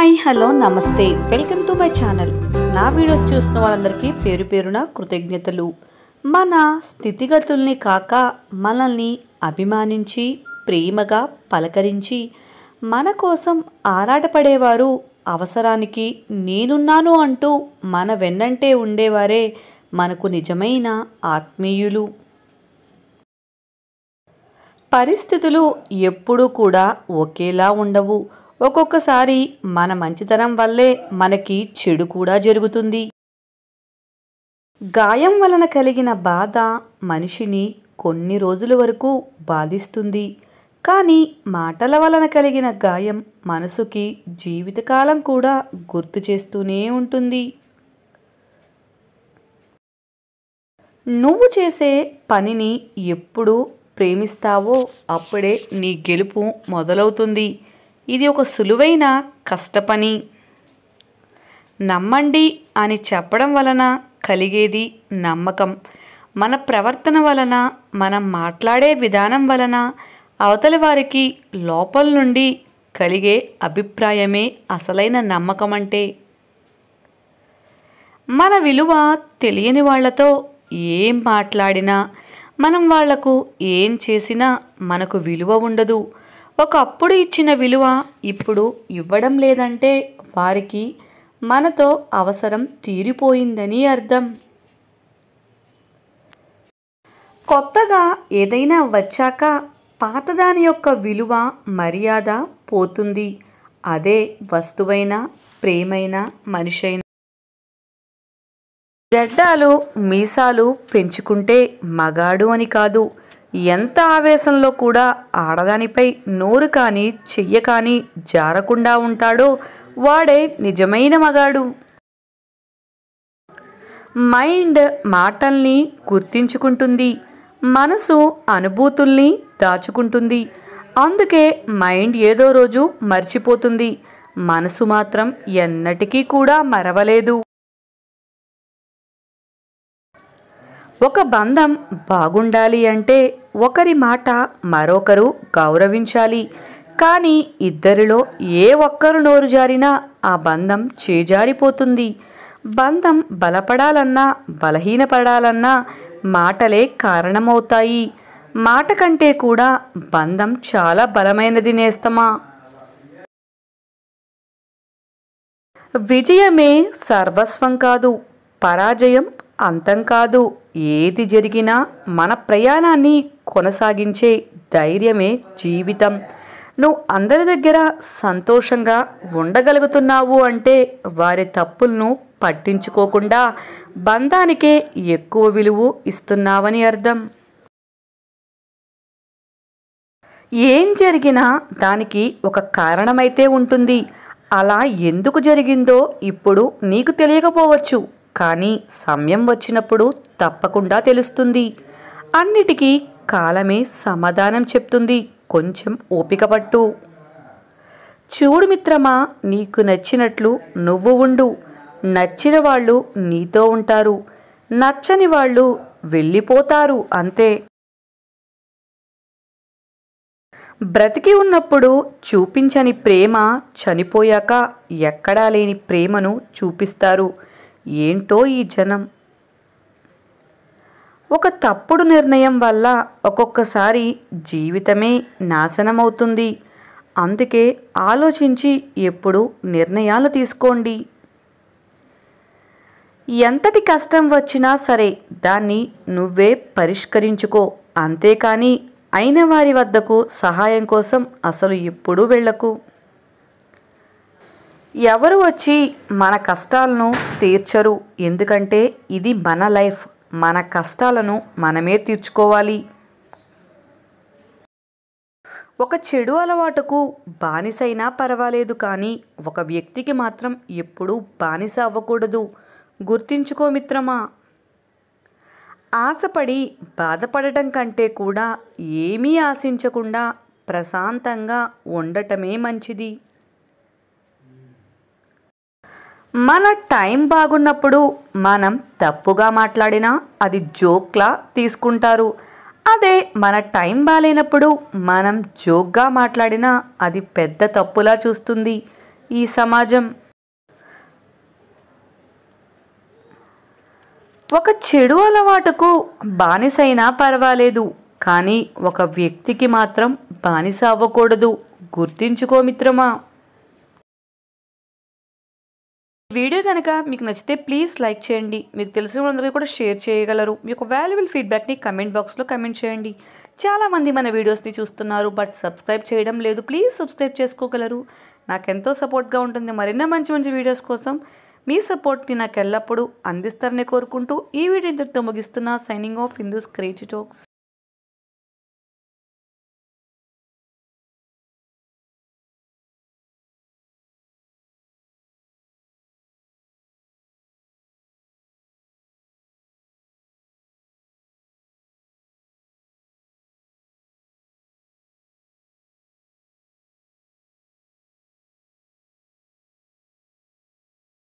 hi hello నమస్తే welcome to my channel నా videos చూస్తున్న వాళ్ళందరికీ పేరు పేరున కృతజ్ఞతలు మన స్థితిగతుల్ని కాక మనల్ని అభిమానించి ప్రేమగా పలకరించి మన కోసం ఆరాటపడేవారు అవసరానికి నేనున్నాను అంటూ మన వెన్నంటే ఉండేవారే మనకు నిజమైన ఆత్మీయులు పరిస్థితులు ఎప్పుడూ కూడా ఒకేలా ఉండవు ఒక్కొక్కసారి మన మంచితనం వల్లే మనకి చెడు కూడా జరుగుతుంది గాయం వలన కలిగిన బాధ మనిషిని కొన్ని రోజుల వరకు బాధిస్తుంది కానీ మాటల వలన కలిగిన గాయం మనసుకి జీవితకాలం కూడా గుర్తు చేస్తూనే ఉంటుంది నువ్వు చేసే పనిని ఎప్పుడు ప్రేమిస్తావో అప్పుడే నీ గెలుపు మొదలవుతుంది ఇది ఒక సులువైన కష్టపని నమ్మండి అని చెప్పడం వలన కలిగేది నమ్మకం మన ప్రవర్తన వలన మనం మాట్లాడే విధానం వలన అవతలి వారికి లోపల నుండి కలిగే అభిప్రాయమే అసలైన నమ్మకం అంటే మన విలువ తెలియని వాళ్లతో ఏం మాట్లాడినా మనం వాళ్లకు ఏం చేసినా మనకు విలువ ఉండదు ఒకప్పుడు ఇచ్చిన విలువ ఇప్పుడు ఇవ్వడం లేదంటే వారికి మనతో అవసరం తీరిపోయిందని అర్థం కొత్తగా ఏదైనా వచ్చాక పాతదాని యొక్క విలువ మర్యాద పోతుంది అదే వస్తువైన ప్రేమైన మనిషైన గడ్డాలు మీసాలు పెంచుకుంటే మగాడు అని కాదు ఎంత ఆవేశంలో కూడా ఆడదానిపై నోరు కానీ చెయ్య కానీ జారకుండా ఉంటాడో వాడే నిజమైన మగాడు మైండ్ మాటల్ని గుర్తించుకుంటుంది మనసు అనుభూతుల్ని దాచుకుంటుంది అందుకే మైండ్ ఏదో రోజు మర్చిపోతుంది మనసు మాత్రం ఎన్నటికీ కూడా మరవలేదు ఒక బంధం బాగుండాలి అంటే ఒకరి మాట మరొకరు గౌరవించాలి కానీ ఇద్దరిలో ఏ ఒక్కరు నోరు జారినా ఆ బంధం చేజారిపోతుంది బంధం బలపడాలన్నా బలహీనపడాలన్నా మాటలే కారణమవుతాయి మాట కంటే కూడా బంధం చాలా బలమైనది నేస్తమా విజయమే సర్వస్వం కాదు పరాజయం అంతం కాదు ఏది జరిగినా మన ప్రయాణాన్ని కొనసాగించే ధైర్యమే జీవితం నువ్వు అందరి దగ్గర సంతోషంగా ఉండగలుగుతున్నావు అంటే వారి తప్పులను పట్టించుకోకుండా బంధానికే ఎక్కువ విలువ ఇస్తున్నావని అర్థం ఏం జరిగినా దానికి ఒక కారణమైతే ఉంటుంది అలా ఎందుకు జరిగిందో ఇప్పుడు నీకు తెలియకపోవచ్చు కానీ సమయం వచ్చినప్పుడు తప్పకుండా తెలుస్తుంది అన్నిటికీ కాలమే సమాధానం చెప్తుంది కొంచెం ఓపిక పట్టు చూడు మిత్రమా నీకు నచ్చినట్లు నువ్వు ఉండు నచ్చిన వాళ్ళు నీతో ఉంటారు నచ్చని వాళ్ళు వెళ్ళిపోతారు అంతే బ్రతికి ఉన్నప్పుడు చూపించని ప్రేమ చనిపోయాక ఎక్కడా లేని ప్రేమను చూపిస్తారు ఏంటో ఈ జనం ఒక తప్పుడు నిర్ణయం వల్ల ఒక్కొక్కసారి జీవితమే నాశనమవుతుంది అందుకే ఆలోచించి ఎప్పుడు నిర్ణయాలు తీసుకోండి ఎంతటి కష్టం వచ్చినా సరే దాన్ని నువ్వే పరిష్కరించుకో అంతేకాని అయిన వారి వద్దకు సహాయం కోసం అసలు ఎప్పుడూ వెళ్ళకు ఎవరు వచ్చి మన కష్టాలను తీర్చరు ఎందుకంటే ఇది మన లైఫ్ మన కష్టాలను మనమే తీర్చుకోవాలి ఒక చెడు అలవాటుకు బానిసైనా పర్వాలేదు కానీ ఒక వ్యక్తికి మాత్రం ఎప్పుడూ బానిస అవ్వకూడదు గుర్తించుకో మిత్రమా ఆశపడి బాధపడటం కంటే కూడా ఏమీ ఆశించకుండా ప్రశాంతంగా ఉండటమే మంచిది మన టైం బాగున్నప్పుడు మనం తప్పుగా మాట్లాడినా అది జోక్లా తీసుకుంటారు అదే మన టైం బాగాలేనప్పుడు మనం జోక్గా మాట్లాడినా అది పెద్ద తప్పులా చూస్తుంది ఈ సమాజం ఒక చెడు అలవాటుకు బానిసైనా పర్వాలేదు కానీ ఒక వ్యక్తికి మాత్రం బానిస అవ్వకూడదు గుర్తించుకో మిత్రమా వీడియో కనుక మీకు నచ్చితే ప్లీజ్ లైక్ చేయండి మీకు తెలిసిన వాళ్ళందరికీ కూడా షేర్ చేయగలరు మీ యొక్క వాల్యుబుల్ ఫీడ్బ్యాక్ని కమెంట్ బాక్స్లో కమెంట్ చేయండి చాలామంది మన వీడియోస్ని చూస్తున్నారు బట్ సబ్స్క్రైబ్ చేయడం లేదు ప్లీజ్ సబ్స్క్రైబ్ చేసుకోగలరు నాకు ఎంతో సపోర్ట్గా ఉంటుంది మరెన్నో మంచి మంచి వీడియోస్ కోసం మీ సపోర్ట్ని నాకు ఎల్లప్పుడూ అందిస్తారని కోరుకుంటూ ఈ వీడియో ఇంతటితో ముగిస్తున్న signing off Hindu's crazy talks